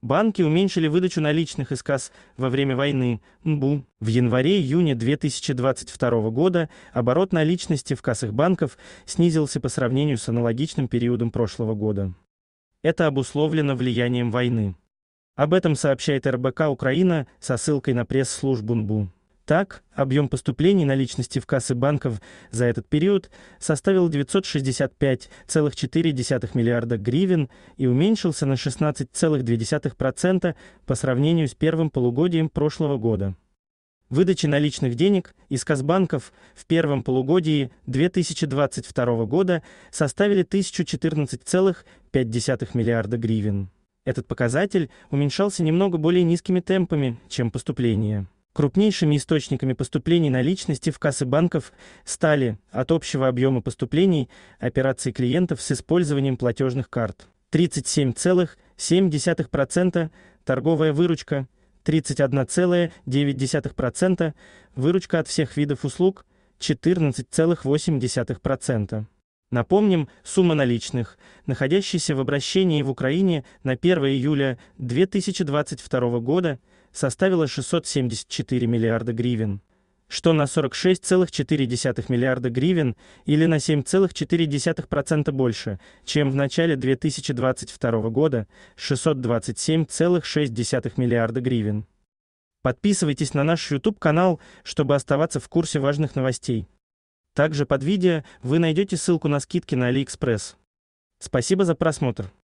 Банки уменьшили выдачу наличных из касс во время войны. МБУ. В январе-июне 2022 года оборот наличности в кассах банков снизился по сравнению с аналогичным периодом прошлого года. Это обусловлено влиянием войны. Об этом сообщает РБК Украина со ссылкой на пресс-службу НБУ. Так, объем поступлений наличности в кассы банков за этот период составил 965,4 миллиарда гривен и уменьшился на 16,2% по сравнению с первым полугодием прошлого года. Выдача наличных денег из касс банков в первом полугодии 2022 года составили 1014,5 миллиарда гривен. Этот показатель уменьшался немного более низкими темпами, чем поступления. Крупнейшими источниками поступлений наличности в кассы банков стали от общего объема поступлений операции клиентов с использованием платежных карт 37,7%, торговая выручка 31,9%, выручка от всех видов услуг 14,8%. Напомним, сумма наличных, находящейся в обращении в Украине на 1 июля 2022 года – составила 674 миллиарда гривен, что на 46,4 миллиарда гривен или на 7,4% больше, чем в начале 2022 года 627,6 миллиарда гривен. Подписывайтесь на наш YouTube-канал, чтобы оставаться в курсе важных новостей. Также под видео вы найдете ссылку на скидки на AliExpress. Спасибо за просмотр.